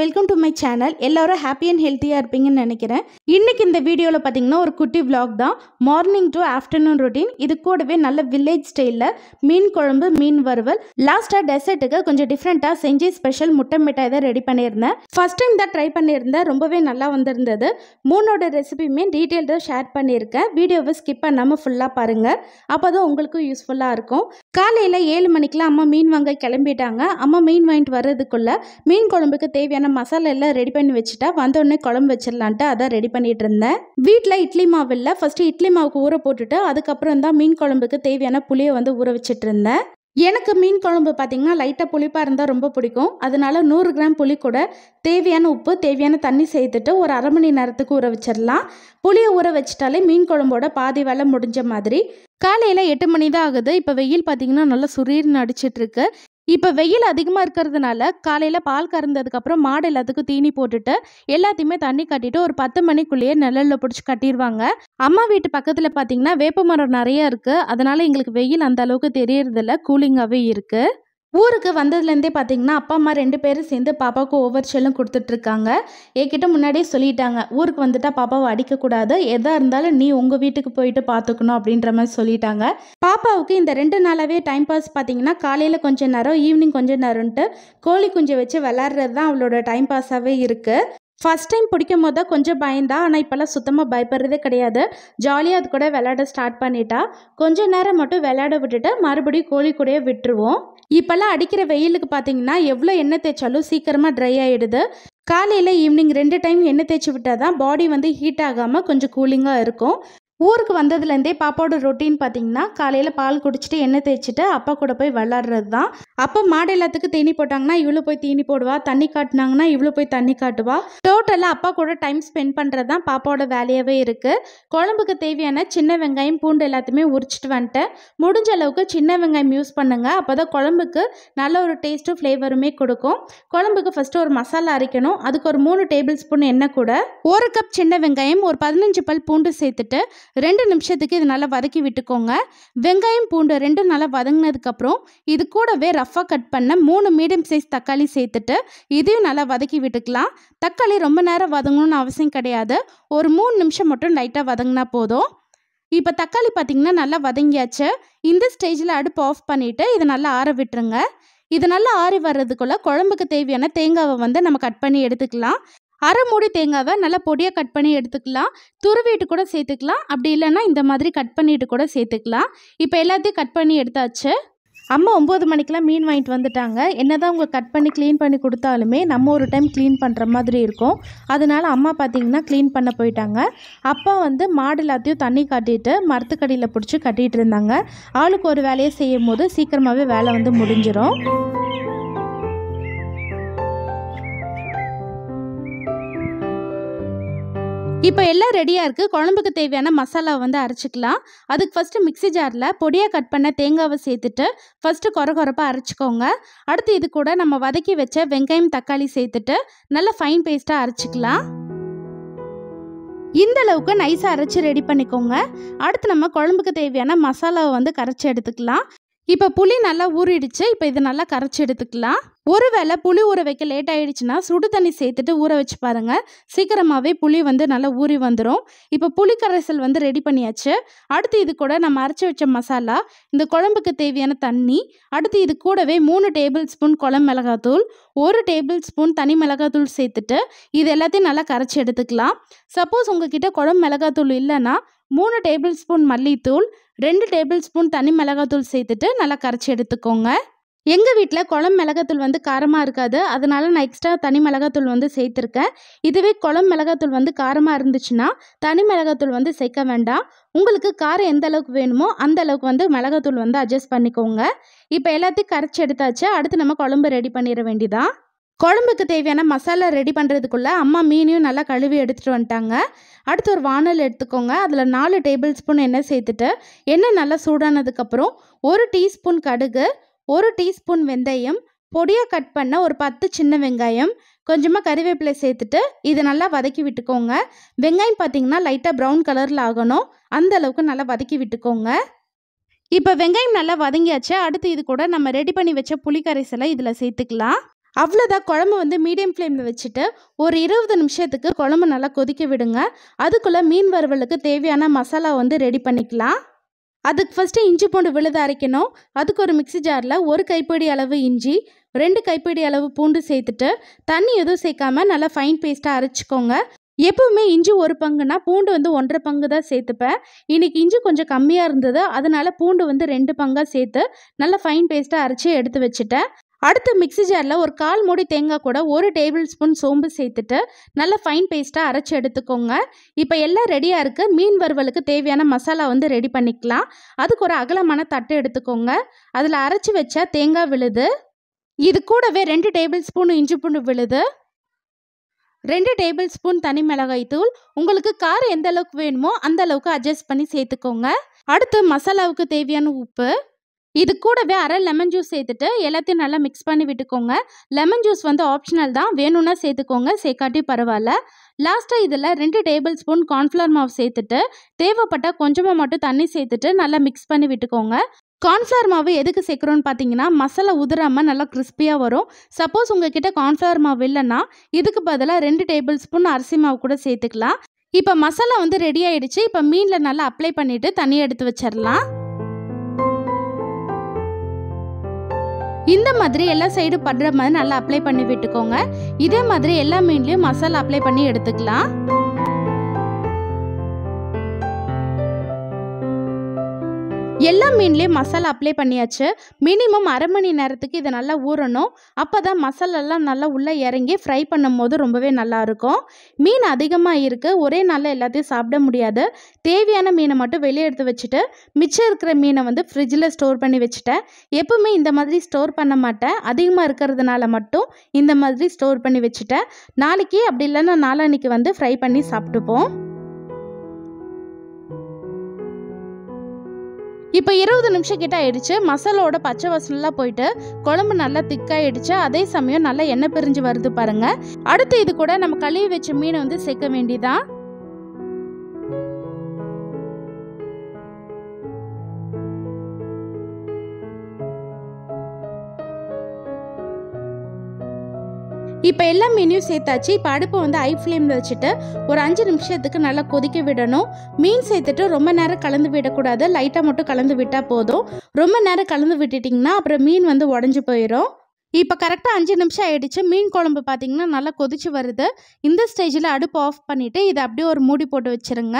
welcome to my channel எல்லாரும் happy and ஹெல்த்தியாக இருப்பீங்கன்னு நினைக்கிறேன் இன்றைக்கி இந்த வீடியோவில் பார்த்தீங்கன்னா ஒரு குட்டி விளாக் தான் மார்னிங் டு ஆஃப்டர்நூன் ரொட்டீன் இது கூடவே நல்ல வில்லேஜ் ஸ்டைலில் மீன் குழம்பு மீன் வறுவல் லாஸ்ட்டாக டெசர்ட்டுக்கு கொஞ்சம் டிஃப்ரெண்ட்டாக செஞ்சு ஸ்பெஷல் முட்டை மிட்டாய் தான் ரெடி பண்ணியிருந்தேன் ஃபஸ்ட் டைம் தான் ட்ரை பண்ணியிருந்தேன் ரொம்பவே நல்லா வந்திருந்தது மூணோட ரெசிபியுமே டீட்டெயில்டாக ஷேர் பண்ணியிருக்கேன் வீடியோவை ஸ்கிப் பண்ணாமல் ஃபுல்லாக பாருங்கள் அப்போ தான் உங்களுக்கும் யூஸ்ஃபுல்லாக இருக்கும் காலையில் ஏழு மணிக்கெலாம் அம்மா மீன் வாங்க கிளம்பிட்டாங்க அம்மா மீன் வாங்கிட்டு வர்றதுக்குள்ளே மீன் குழம்புக்கு தேவையான அதுக்கான மசாலா எல்லாம் ரெடி பண்ணி வச்சுட்டா வந்தோடனே குழம்பு வச்சிடலான்ட்டு அதான் ரெடி பண்ணிட்டு இருந்தேன் வீட்டில் இட்லி மாவு இல்லை ஃபஸ்ட்டு இட்லி மாவுக்கு ஊற போட்டுட்டு அதுக்கப்புறம் தான் மீன் குழம்புக்கு தேவையான புளியை வந்து ஊற வச்சுட்டு இருந்தேன் எனக்கு மீன் குழம்பு பார்த்தீங்கன்னா லைட்டாக புளிப்பாக இருந்தால் ரொம்ப பிடிக்கும் அதனால நூறு கிராம் புளி கூட தேவையான உப்பு தேவையான தண்ணி சேர்த்துட்டு ஒரு அரை மணி நேரத்துக்கு ஊற வச்சிடலாம் புளியை ஊற வச்சிட்டாலே மீன் குழம்போட பாதி வேலை முடிஞ்ச மாதிரி காலையில் எட்டு மணி தான் ஆகுது இப்போ வெயில் பார்த்தீங்கன்னா நல்லா சுரீர்னு அடிச்சிட்ருக்கு இப்போ வெயில் அதிகமாக இருக்கிறதுனால காலையில் பால் கறந்ததுக்கப்புறம் மாடு எல்லாத்துக்கும் தீனி போட்டுட்டு எல்லாத்தையுமே தண்ணி கட்டிட்டு ஒரு பத்து மணிக்குள்ளேயே நிழலில் பிடிச்சி கட்டிடுவாங்க அம்மா வீட்டு பக்கத்தில் பார்த்தீங்கன்னா வேப்ப மரம் நிறைய இருக்குது அதனால் எங்களுக்கு வெயில் அந்த அளவுக்கு தெரியறதில்ல கூலிங்காகவே இருக்குது ஊருக்கு வந்ததுலேருந்தே பார்த்தீங்கன்னா அப்பா அம்மா ரெண்டு பேரும் சேர்ந்து பாப்பாவுக்கு ஒவ்வொரு செல்லும் கொடுத்துட்ருக்காங்க என்கிட்ட முன்னாடியே சொல்லிட்டாங்க ஊருக்கு வந்துட்டா பாப்பாவை அடிக்கக்கூடாது எதாக இருந்தாலும் நீ உங்கள் வீட்டுக்கு போயிட்டு பார்த்துக்கணும் அப்படின்ற மாதிரி சொல்லிட்டாங்க பாப்பாவுக்கு இந்த ரெண்டு நாளாகவே டைம் பாஸ் பார்த்தீங்கன்னா காலையில் கொஞ்சம் நேரம் ஈவினிங் கொஞ்சம் நேரம்ன்ட்டு கோழி குஞ்சை வச்சு விளாட்றது தான் அவளோட டைம் பாஸாகவே இருக்குது ஃபஸ்ட் டைம் பிடிக்கும் போது தான் கொஞ்சம் பயந்தா ஆனால் இப்போல்லாம் சுத்தமாக பயப்படுறதே கிடையாது ஜாலியாக அது கூட விளையாட ஸ்டார்ட் பண்ணிட்டா கொஞ்ச நேரம் மட்டும் விளையாட விட்டுட்டு மறுபடியும் கோழி கூடயே விட்டுருவோம் இப்போல்லாம் அடிக்கிற வெயிலுக்கு பார்த்தீங்கன்னா எவ்வளோ எண்ணெய் தேய்ச்சாலும் சீக்கிரமாக ட்ரை ஆகிடுது காலையில் ஈவினிங் ரெண்டு டைம் எண்ணெய் தேய்ச்சி விட்டால் தான் பாடி வந்து ஹீட் ஆகாமல் கொஞ்சம் கூலிங்காக இருக்கும் ஊருக்கு வந்ததுலேருந்தே பாப்பாவோட ரொட்டீன் பார்த்தீங்கன்னா காலையில் பால் குடிச்சிட்டு எண்ணெய் தேய்ச்சிட்டு அப்பா கூட போய் விளாட்றது தான் அப்போ மாடு எல்லாத்துக்கும் தீனி போட்டாங்கன்னா இவ்வளோ போய் தீனி போடுவா தண்ணி காட்டினாங்கன்னா இவ்வளோ போய் தண்ணி காட்டுவா டோட்டலாக அப்பா கூட டைம் ஸ்பெண்ட் பண்ணுறது தான் பாப்பாவோட வேலையாகவே இருக்குது குழம்புக்கு தேவையான சின்ன வெங்காயம் பூண்டு எல்லாத்தையுமே உரிச்சிட்டு வந்துட்டேன் முடிஞ்ச அளவுக்கு சின்ன வெங்காயம் யூஸ் பண்ணுங்கள் அப்போ தான் குழம்புக்கு நல்ல ஒரு டேஸ்ட்டும் ஃப்ளேவருமே கொடுக்கும் குழம்புக்கு ஃபஸ்ட்டு ஒரு மசாலா அரைக்கணும் அதுக்கு ஒரு மூணு டேபிள் ஸ்பூன் எண்ணெய் கூட ஒரு கப் சின்ன வெங்காயம் ஒரு பதினஞ்சு பல் பூண்டு சேர்த்துட்டு ரெண்டு நிமிஷத்துக்கு இது நல்லா வதக்கி விட்டுக்கோங்க வெங்காயம் பூண்டு ரெண்டும் நல்லா வதங்கினதுக்கப்புறம் இது கூடவே ரஃபாக கட் பண்ண மூணு மீடியம் சைஸ் தக்காளி சேர்த்துட்டு இதையும் நல்லா வதக்கி விட்டுக்கலாம் தக்காளி ரொம்ப நேரம் வதங்கணும்னு அவசியம் கிடையாது ஒரு மூணு நிமிஷம் மட்டும் லைட்டாக வதங்கினா போதும் இப்போ தக்காளி பார்த்திங்கன்னா நல்லா வதங்கியாச்சு இந்த ஸ்டேஜில் அடுப்பு ஆஃப் பண்ணிவிட்டு இதை நல்லா ஆற விட்டுருங்க இது நல்லா ஆறி வர்றதுக்குள்ளே குழம்புக்கு தேவையான தேங்காவை வந்து நம்ம கட் பண்ணி எடுத்துக்கலாம் அரை மூடி தேங்காவை நல்லா பொடியாக கட் பண்ணி எடுத்துக்கலாம் துருவிட்டு கூட சேர்த்துக்கலாம் அப்படி இல்லைன்னா இந்த மாதிரி கட் பண்ணிட்டு கூட சேர்த்துக்கலாம் இப்போ எல்லாத்தையும் கட் பண்ணி எடுத்தாச்சு அம்மா ஒம்பது மணிக்கெலாம் மீன் வாங்கிட்டு வந்துட்டாங்க என்ன தான் அவங்க கட் பண்ணி க்ளீன் பண்ணி கொடுத்தாலுமே நம்ம ஒரு டைம் க்ளீன் பண்ணுற மாதிரி இருக்கும் அதனால் அம்மா பார்த்திங்கன்னா க்ளீன் பண்ண போயிட்டாங்க அப்பா வந்து மாடு எல்லாத்தையும் தண்ணி காட்டிட்டு மரத்துக்கடியில் பிடிச்சி கட்டிகிட்டு இருந்தாங்க ஆளுக்கு ஒரு வேலையை செய்யும் போது சீக்கிரமாகவே வேலை வந்து முடிஞ்சிடும் இப்போ எல்லாம் ரெடியாக இருக்குது குழம்புக்கு தேவையான மசாலாவை வந்து அரைச்சிக்கலாம் அதுக்கு ஃபஸ்ட்டு மிக்சி ஜாரில் பொடியாக கட் பண்ண தேங்காவை சேர்த்துட்டு ஃபஸ்ட்டு குற குறப்பாக அரைச்சிக்கோங்க அடுத்து இது கூட நம்ம வதக்கி வச்ச வெங்காயம் தக்காளி சேர்த்துட்டு நல்லா ஃபைன் பேஸ்ட்டாக அரைச்சிக்கலாம் இந்த அளவுக்கு நைஸாக அரைச்சி ரெடி பண்ணிக்கோங்க அடுத்து நம்ம குழம்புக்கு தேவையான மசாலாவை வந்து கரைச்சி எடுத்துக்கலாம் இப்போ புளி நல்லா ஊறிடுச்சு இப்போ இதை நல்லா கரைச்சி எடுத்துக்கலாம் ஒருவேளை புளி ஊற வைக்க லேட் ஆகிடுச்சுன்னா சுடு தண்ணி சேர்த்துட்டு ஊற வச்சு பாருங்கள் சீக்கிரமாகவே புளி வந்து நல்லா ஊறி வந்துடும் இப்போ புளி கரைசல் வந்து ரெடி பண்ணியாச்சு அடுத்து இது கூட நம்ம அரைச்சி வச்ச மசாலா இந்த குழம்புக்கு தேவையான தண்ணி அடுத்து இது கூடவே மூணு டேபிள் ஸ்பூன் குழம்பு மிளகாத்தூள் ஒரு டேபிள் ஸ்பூன் தனி மிளகாத்தூள் சேர்த்துட்டு இது எல்லாத்தையும் நல்லா கரைச்சி எடுத்துக்கலாம் சப்போஸ் உங்ககிட்ட குழம்பு மிளகாத்தூள் இல்லைன்னா மூணு டேபிள் ஸ்பூன் மல்லித்தூள் ரெண்டு டேபிள் ஸ்பூன் தனி மிளகாத்தூள் சேர்த்துட்டு நல்லா கரைச்சி எடுத்துக்கோங்க எங்கள் வீட்டில் குளம் மிளகாத்தூள் வந்து காரமாக இருக்காது அதனால நான் எக்ஸ்ட்ரா தனி மிளகாத்தூள் வந்து சேர்த்துருக்கேன் இதுவே குளம் மிளகாத்தூள் வந்து காரமாக இருந்துச்சுன்னா தனி மிளகாத்தூள் வந்து சேர்க்க வேண்டாம் உங்களுக்கு காரம் எந்த அளவுக்கு வேணுமோ அந்த அளவுக்கு வந்து மிளகாத்தூள் வந்து அட்ஜஸ்ட் பண்ணிக்கோங்க இப்போ எல்லாத்தையும் கரைச்சி எடுத்தாச்சு அடுத்து நம்ம குழம்பு ரெடி பண்ணிட வேண்டிதான் குழம்புக்கு தேவையான மசாலா ரெடி பண்ணுறதுக்குள்ளே அம்மா மீனையும் நல்லா கழுவி எடுத்துகிட்டு வந்துட்டாங்க அடுத்து ஒரு வானல் எடுத்துக்கோங்க அதில் நாலு டேபிள் ஸ்பூன் எண்ணெய் சேர்த்துட்டு எண்ணெய் நல்லா சூடானதுக்கப்புறம் ஒரு டீஸ்பூன் கடுகு ஒரு டீஸ்பூன் வெந்தயம் பொடியாக கட் பண்ண ஒரு பத்து சின்ன வெங்காயம் கொஞ்சமாக கறிவேப்பிலை சேர்த்துட்டு இதை நல்லா வதக்கி விட்டுக்கோங்க வெங்காயம் பார்த்தீங்கன்னா லைட்டாக ப்ரௌன் கலரில் ஆகணும் அந்த அளவுக்கு நல்லா வதக்கி விட்டுக்கோங்க இப்போ வெங்காயம் நல்லா வதங்கியாச்சு அடுத்து இது கூட நம்ம ரெடி பண்ணி வச்ச புளிக்கரைசலை இதில் சேர்த்துக்கலாம் அவ்வளோதான் குழம்பு வந்து மீடியம் ஃப்ளேமில் வச்சுட்டு ஒரு இருபது நிமிஷத்துக்கு குழம்பு நல்லா கொதிக்க விடுங்க அதுக்குள்ளே மீன் வறுவலுக்கு தேவையான மசாலா வந்து ரெடி பண்ணிக்கலாம் அதுக்கு ஃபஸ்ட்டு இஞ்சி பூண்டு விழுத அரைக்கணும் அதுக்கு ஒரு மிக்சி ஜாரில் ஒரு கைப்பிடி அளவு இஞ்சி ரெண்டு கைப்பிடி அளவு பூண்டு சேர்த்துட்டு தண்ணி எதுவும் சேர்க்காம நல்லா ஃபைன் பேஸ்ட்டாக அரைச்சிக்கோங்க எப்போவுமே இஞ்சி ஒரு பங்குனா பூண்டு வந்து ஒன்றரை பங்கு தான் சேர்த்துப்பேன் இன்றைக்கி இஞ்சி கொஞ்சம் கம்மியாக இருந்தது அதனால் பூண்டு வந்து ரெண்டு பங்காக சேர்த்து நல்லா ஃபைன் பேஸ்ட்டாக அரைச்சி எடுத்து வச்சுட்டேன் அடுத்து மிக்சி ஜாரில் ஒரு கால் மூடி தேங்காய் கூட ஒரு டேபிள் ஸ்பூன் சோம்பு சேர்த்துட்டு நல்லா ஃபைன் பேஸ்ட்டாக அரைச்சி எடுத்துக்கோங்க இப்போ எல்லாம் ரெடியாக இருக்குது மீன் வறுவலுக்கு தேவையான மசாலா வந்து ரெடி பண்ணிக்கலாம் அதுக்கு ஒரு அகலமான தட்டு எடுத்துக்கோங்க அதில் அரைச்சி வச்சா தேங்காய் விழுது இது கூடவே ரெண்டு டேபிள் ஸ்பூன் இஞ்சி பூண்டு விழுது ரெண்டு டேபிள் ஸ்பூன் தனி மிளகாய் தூள் உங்களுக்கு காரம் எந்த அளவுக்கு வேணுமோ அந்த அளவுக்கு அட்ஜஸ்ட் பண்ணி சேர்த்துக்கோங்க அடுத்து மசாலாவுக்கு தேவையான உப்பு இது கூடவே அரை லெமன் ஜூஸ் சேர்த்துட்டு எல்லாத்தையும் நல்லா மிக்ஸ் பண்ணி விட்டுக்கோங்க லெமன் ஜூஸ் வந்து ஆப்ஷனல் தான் வேணும்னா சேர்த்துக்கோங்க சேர்க்காட்டி பரவாயில்ல லாஸ்ட்டாக இதில் ரெண்டு டேபிள் ஸ்பூன் கார்ன்ஃப்ளவர் மாவு சேர்த்துட்டு தேவைப்பட்டால் கொஞ்சமாக மட்டும் தண்ணி சேர்த்துட்டு நல்லா மிக்ஸ் பண்ணி விட்டுக்கோங்க கார்ன்ஃப்ளவர் மாவு எதுக்கு சேர்க்குறோன்னு பார்த்தீங்கன்னா மசாலா உதிராமல் நல்லா கிறிஸ்பியாக வரும் சப்போஸ் உங்ககிட்ட கார்ன்ஃப்ளவர் மாவு இல்லைன்னா இதுக்கு பதிலாக ரெண்டு டேபிள் ஸ்பூன் அரிசி மாவு கூட சேர்த்துக்கலாம் இப்போ மசாலா வந்து ரெடி ஆகிடுச்சு இப்போ மீனில் நல்லா அப்ளை பண்ணிவிட்டு தண்ணி எடுத்து வச்சிடலாம் இந்த மாதிரி எல்லா சைடு படுற மாதிரி நல்லா அப்ளை பண்ணி விட்டுக்கோங்க இதே மாதிரி எல்லா மீன்லேயும் மசாலா அப்ளை பண்ணி எடுத்துக்கலாம் எல்லா மீன்லேயும் மசாலா அப்ளை பண்ணியாச்சு மினிமம் அரை மணி நேரத்துக்கு இதை நல்லா ஊறணும் அப்போ தான் மசாலாலாம் நல்லா உள்ளே இறங்கி ஃப்ரை பண்ணும் போது ரொம்பவே நல்லாயிருக்கும் மீன் அதிகமாக இருக்குது ஒரே நாளில் எல்லாத்தையும் சாப்பிட முடியாது தேவையான மீனை மட்டும் வெளியே எடுத்து வச்சுட்டு மிச்சம் இருக்கிற மீனை வந்து ஃப்ரிட்ஜில் ஸ்டோர் பண்ணி வச்சுட்டேன் எப்பவுமே இந்த மாதிரி ஸ்டோர் பண்ண மாட்டேன் அதிகமாக இருக்கிறதுனால மட்டும் இந்த மாதிரி ஸ்டோர் பண்ணி வச்சுட்டேன் நாளைக்கு அப்படி இல்லைன்னா நாளான்னைக்கு வந்து ஃப்ரை பண்ணி சாப்பிட்டுப்போம் இப்போ இருபது நிமிஷம் கிட்ட ஆயிடுச்சு மசாலோட பச்சை வசனெலாம் போயிட்டு குழம்பு நல்லா திக்காயிடுச்சு அதே சமயம் நல்லா எண்ணெய் பிரிஞ்சு வருது பாருங்கள் அடுத்து இது கூட நம்ம கழுவி வச்ச மீனை வந்து சேர்க்க வேண்டிதான் இப்போ எல்லா மீனையும் சேர்த்தாச்சு இப்போ அடுப்பை வந்து ஐ ஃப்ளேமில் வச்சுட்டு ஒரு அஞ்சு நிமிஷத்துக்கு நல்லா கொதிக்க விடணும் மீன் சேர்த்துட்டு ரொம்ப நேரம் கலந்து விடக்கூடாது லைட்டாக மட்டும் கலந்து விட்டால் போதும் ரொம்ப நேரம் கலந்து விட்டுட்டிங்கன்னா அப்புறம் மீன் வந்து உடஞ்சி போயிடும் இப்போ கரெக்டாக அஞ்சு நிமிஷம் ஆகிடுச்சு மீன் குழம்பு பார்த்திங்கன்னா நல்லா கொதிச்சு வருது இந்த ஸ்டேஜில் அடுப்பு ஆஃப் பண்ணிவிட்டு இதை அப்படியே ஒரு மூடி போட்டு வச்சுருங்க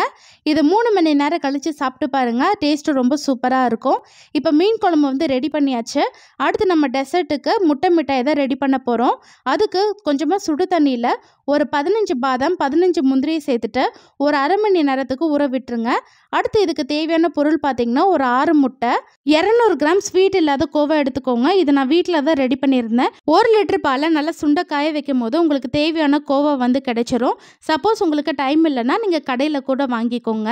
இதை மூணு மணி நேரம் கழித்து சாப்பிட்டு பாருங்கள் டேஸ்ட்டு ரொம்ப சூப்பராக இருக்கும் இப்போ மீன் குழம்பு வந்து ரெடி பண்ணியாச்சு அடுத்து நம்ம டெசர்ட்டுக்கு முட்டை மிட்டாய் தான் ரெடி பண்ண போகிறோம் அதுக்கு கொஞ்சமாக சுடு தண்ணியில் ஒரு பதினஞ்சு பாதாம் பதினஞ்சு முந்திரியை சேர்த்துட்டு ஒரு அரை மணி நேரத்துக்கு உற விட்டுருங்க அடுத்து இதுக்கு தேவையான பொருள் பார்த்திங்கன்னா ஒரு ஆறு முட்டை இரநூறு கிராம் ஸ்வீட் இல்லாத கோவை எடுத்துக்கோங்க இது நான் வீட்டில் தான் ரெடி பண்ணிடுறேன் சொல்லியிருந்தேன் ஒரு லிட்டர் பாலை நல்லா சுண்டை காய வைக்கும் போது உங்களுக்கு தேவையான கோவம் வந்து கிடைச்சிரும் சப்போஸ் உங்களுக்கு டைம் இல்லைன்னா நீங்கள் கடையில் கூட வாங்கிக்கோங்க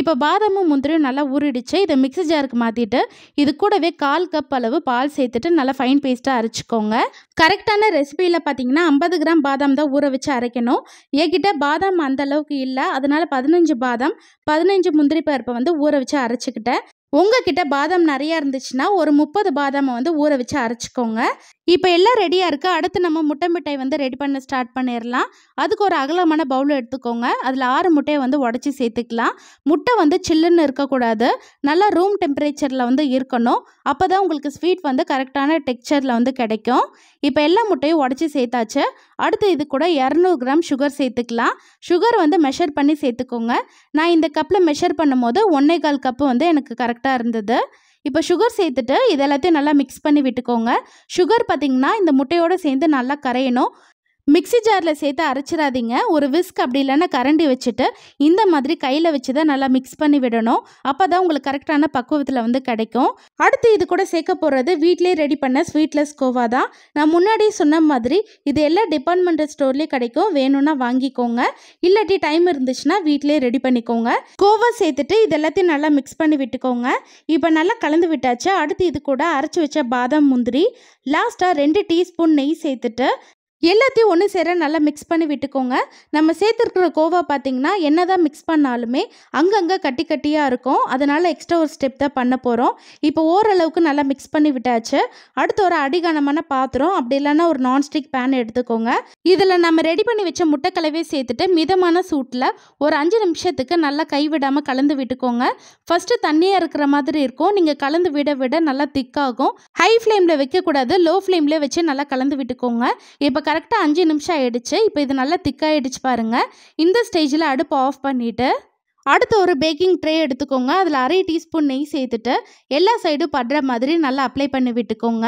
இப்போ பாதாமும் முந்திரியும் நல்லா ஊறிடுச்சு இதை மிக்சி ஜாருக்கு மாற்றிட்டு இது கூடவே கால் கப் அளவு பால் சேர்த்துட்டு நல்லா ஃபைன் பேஸ்ட்டாக அரைச்சிக்கோங்க கரெக்டான ரெசிபியில் பார்த்தீங்கன்னா ஐம்பது கிராம் பாதாம் தான் ஊற வச்சு அரைக்கணும் என்கிட்ட பாதாம் அந்த அளவுக்கு இல்லை அதனால் பதினஞ்சு பாதாம் பதினஞ்சு முந்திரி பருப்பை வந்து ஊற வச்சு அரைச்சிக்கிட்டேன் உங்ககிட்ட பாதாம் நிறையா இருந்துச்சுன்னா ஒரு முப்பது பாதாமை வந்து ஊற வச்சு அரைச்சிக்கோங்க இப்போ எல்லாம் ரெடியாக இருக்குது அடுத்து நம்ம முட்டை மிட்டை வந்து ரெடி பண்ண ஸ்டார்ட் பண்ணிடலாம் அதுக்கு ஒரு அகலமான பவுல் எடுத்துக்கோங்க அதில் ஆறு முட்டையை வந்து உடச்சி சேர்த்துக்கலாம் முட்டை வந்து சில்லுன்னு இருக்கக்கூடாது நல்லா ரூம் டெம்பரேச்சரில் வந்து இருக்கணும் அப்போ தான் உங்களுக்கு ஸ்வீட் வந்து கரெக்டான டெக்ஸ்சரில் வந்து கிடைக்கும் இப்போ எல்லா முட்டையும் உடச்சி சேர்த்தாச்சு அடுத்து இது கூட இரநூறு கிராம் சுகர் சேர்த்துக்கலாம் சுகர் வந்து மெஷர் பண்ணி சேர்த்துக்கோங்க நான் இந்த கப்பில் மெஷர் பண்ணும்போது ஒன்றே கால் கப்பு வந்து எனக்கு கரெக்டாக இருந்தது இப்போ சுகர் சேர்த்துட்டு இது எல்லாத்தையும் நல்லா மிக்ஸ் பண்ணி விட்டுக்கோங்க சுகர் பார்த்திங்கன்னா இந்த முட்டையோடு சேர்ந்து நல்லா கரையணும் மிக்சி ஜாரில் சேர்த்து அரைச்சிடாதீங்க ஒரு விஸ்க் அப்படி இல்லைன்னா கரண்டி வச்சுட்டு இந்த மாதிரி கையில் வச்சு தான் நல்லா மிக்ஸ் பண்ணி விடணும் அப்போ தான் உங்களுக்கு கரெக்டான பக்குவத்தில் வந்து கிடைக்கும் அடுத்து இது கூட சேர்க்க போகிறது வீட்டிலே ரெடி பண்ண ஸ்வீட்லெஸ் கோவா தான் நான் முன்னாடியே சொன்ன மாதிரி இது எல்லா டிபார்ட்மெண்டல் ஸ்டோர்லேயே கிடைக்கும் வேணும்னா வாங்கிக்கோங்க இல்லாட்டி டைம் இருந்துச்சுன்னா வீட்லேயே ரெடி பண்ணிக்கோங்க கோவா சேர்த்துட்டு இது எல்லாத்தையும் நல்லா மிக்ஸ் பண்ணி விட்டுக்கோங்க இப்போ நல்லா கலந்து விட்டாச்சு அடுத்து இது கூட அரைச்சி வச்ச பாதாம் முந்திரி லாஸ்ட்டாக ரெண்டு டீஸ்பூன் நெய் சேர்த்துட்டு எல்லாத்தையும் ஒன்று சேர நல்லா மிக்ஸ் பண்ணி விட்டுக்கோங்க நம்ம சேர்த்துருக்கிற கோவா பார்த்திங்கன்னா என்ன தான் மிக்ஸ் பண்ணாலுமே அங்கங்கே கட்டி கட்டியாக இருக்கும் அதனால் எக்ஸ்ட்ரா ஒரு ஸ்டெப் தான் பண்ண போகிறோம் இப்போ ஓரளவுக்கு நல்லா மிக்ஸ் பண்ணி விட்டாச்சு அடுத்து ஒரு அடிகானமான பாத்திரம் அப்படி இல்லைன்னா ஒரு நான்ஸ்டிக் பேன் எடுத்துக்கோங்க இதில் நம்ம ரெடி பண்ணி வச்ச முட்டைக்கலவையை சேர்த்துட்டு மிதமான சூட்டில் ஒரு அஞ்சு நிமிஷத்துக்கு நல்லா கைவிடாமல் கலந்து விட்டுக்கோங்க ஃபஸ்ட்டு தண்ணியாக இருக்கிற மாதிரி இருக்கும் நீங்கள் கலந்து விட விட நல்லா திக்காகும் ஹை ஃப்ளேமில் வைக்கக்கூடாது லோ ஃப்ளேம்லேயே வச்சு நல்லா கலந்து விட்டுக்கோங்க இப்போ கரெக்டாக அஞ்சு நிமிஷம் ஆகிடுச்சு இப்போ இது நல்லா திக்காகிடுச்சு பாருங்கள் இந்த ஸ்டேஜில் அடுப்பு ஆஃப் பண்ணிவிட்டு அடுத்து ஒரு பேக்கிங் ட்ரே எடுத்துக்கோங்க அதில் அரை டீஸ்பூன் நெய் சேர்த்துட்டு எல்லா சைடும் படுற மாதிரி நல்லா அப்ளை பண்ணி விட்டுக்கோங்க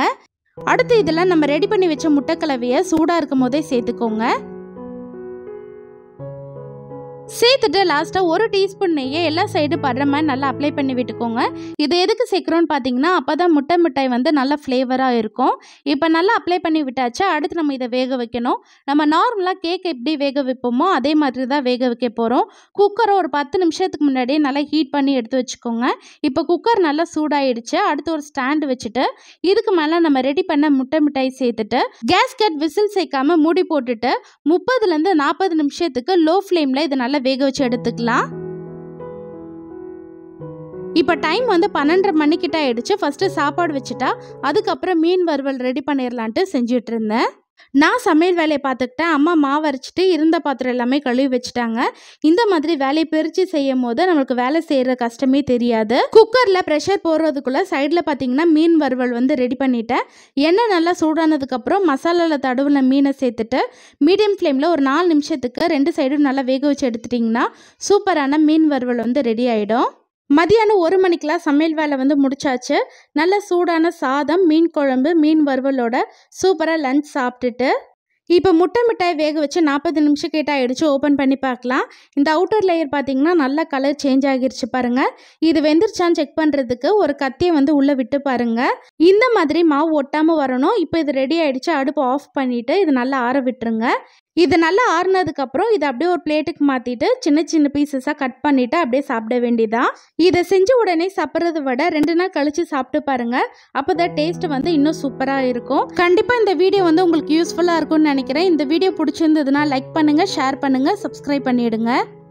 அடுத்து இதெல்லாம் நம்ம ரெடி பண்ணி வச்ச முட்டைக்கலவையை சூடாக இருக்கும் போதே சேர்த்துக்கோங்க சேர்த்துட்டு லாஸ்ட்டாக ஒரு டீஸ்பூன் நெய்யை எல்லா சைடு படுற மாதிரி நல்லா அப்ளை பண்ணி விட்டுக்கோங்க இது எதுக்கு சேர்க்குறோன்னு பார்த்தீங்கன்னா அப்போ தான் முட்டை மிட்டாய் வந்து நல்லா ஃப்ளேவராக இருக்கும் இப்போ நல்லா அப்ளை பண்ணி விட்டாச்சு அடுத்து நம்ம இதை வேக வைக்கணும் நம்ம நார்மலாக கேக் எப்படி வேக வைப்போமோ அதே மாதிரி தான் வேக வைக்க போகிறோம் குக்கரை ஒரு பத்து நிமிஷத்துக்கு முன்னாடியே நல்லா ஹீட் பண்ணி எடுத்து வச்சுக்கோங்க இப்போ குக்கர் நல்லா சூடாயிடுச்சு அடுத்து ஒரு ஸ்டாண்டு வச்சுட்டு இதுக்கு மேலே நம்ம ரெடி பண்ண முட்டை மிட்டாய் சேர்த்துட்டு கேஸ்கட் விசில் சேர்க்காமல் மூடி போட்டுட்டு முப்பதுலேருந்து நாற்பது நிமிஷத்துக்கு லோ ஃப்ளேமில் இது நல்லா நல்லா வேக வச்சு எடுத்துக்கலாம் இப்போ டைம் வந்து பன்னெண்டரை மணிக்கிட்ட ஆகிடுச்சு ஃபஸ்ட்டு சாப்பாடு வச்சுட்டா அதுக்கப்புறம் மீன் வறுவல் ரெடி பண்ணிடலான்ட்டு செஞ்சிட்ருந்தேன் நான் சமையல் வேலையை பார்த்துக்கிட்டேன் அம்மா மாவு அரைச்சிட்டு இருந்த பாத்திரம் எல்லாமே கழுவி வச்சுட்டாங்க இந்த மாதிரி வேலையை பிரித்து செய்யும் போது நம்மளுக்கு வேலை செய்கிற கஷ்டமே தெரியாது குக்கரில் ப்ரெஷர் போடுறதுக்குள்ளே சைடில் பார்த்தீங்கன்னா மீன் வறுவல் வந்து ரெடி பண்ணிட்டேன் எண்ணெய் நல்லா சூடானதுக்கப்புறம் மசாலாவில் தடுவில் மீனை சேர்த்துட்டு மீடியம் ஃப்ளேமில் ஒரு நாலு நிமிஷத்துக்கு ரெண்டு சைடும் நல்லா வேக வச்சு எடுத்துட்டிங்கன்னா சூப்பரான மீன் வறுவல் வந்து ரெடி ஆகிடும் மதியானம் ஒரு மணிக்கெலாம் சமையல் வேலை வந்து முடிச்சாச்சு நல்ல சூடான சாதம் மீன் குழம்பு மீன் வறுவலோட சூப்பராக லஞ்ச் சாப்பிட்டுட்டு இப்போ முட்டை மிட்டாய் வேக வச்சு நாற்பது நிமிஷம் கிட்ட ஆகிடுச்சு ஓப்பன் பண்ணி பார்க்கலாம் இந்த அவுட்டர் லேயர் பார்த்திங்கன்னா நல்லா கலர் சேஞ்ச் ஆகிருச்சு பாருங்கள் இது வெந்துருச்சான்னு செக் பண்ணுறதுக்கு ஒரு கத்தியை வந்து உள்ளே விட்டு பாருங்கள் இந்த மாதிரி மாவு ஒட்டாமல் வரணும் இப்போ இது ரெடி ஆகிடுச்சு அடுப்பு ஆஃப் பண்ணிவிட்டு இது நல்லா ஆற விட்டுருங்க இது நல்லா ஆறுனதுக்கப்புறம் இதை அப்படியே ஒரு பிளேட்டுக்கு மாற்றிட்டு சின்ன சின்ன பீசஸாக கட் பண்ணிவிட்டு அப்படியே சாப்பிட வேண்டியதான் இதை செஞ்ச உடனே சாப்பிட்றத விட ரெண்டு நாள் கழித்து சாப்பிட்டு பாருங்கள் அப்போ தான் டேஸ்ட் வந்து இன்னும் சூப்பராக இருக்கும் கண்டிப்பாக இந்த வீடியோ வந்து உங்களுக்கு யூஸ்ஃபுல்லாக இருக்கும்னு நினைக்கிறேன் இந்த வீடியோ பிடிச்சிருந்ததுன்னா லைக் பண்ணுங்கள் ஷேர் பண்ணுங்கள் சப்ஸ்கிரைப் பண்ணிவிடுங்க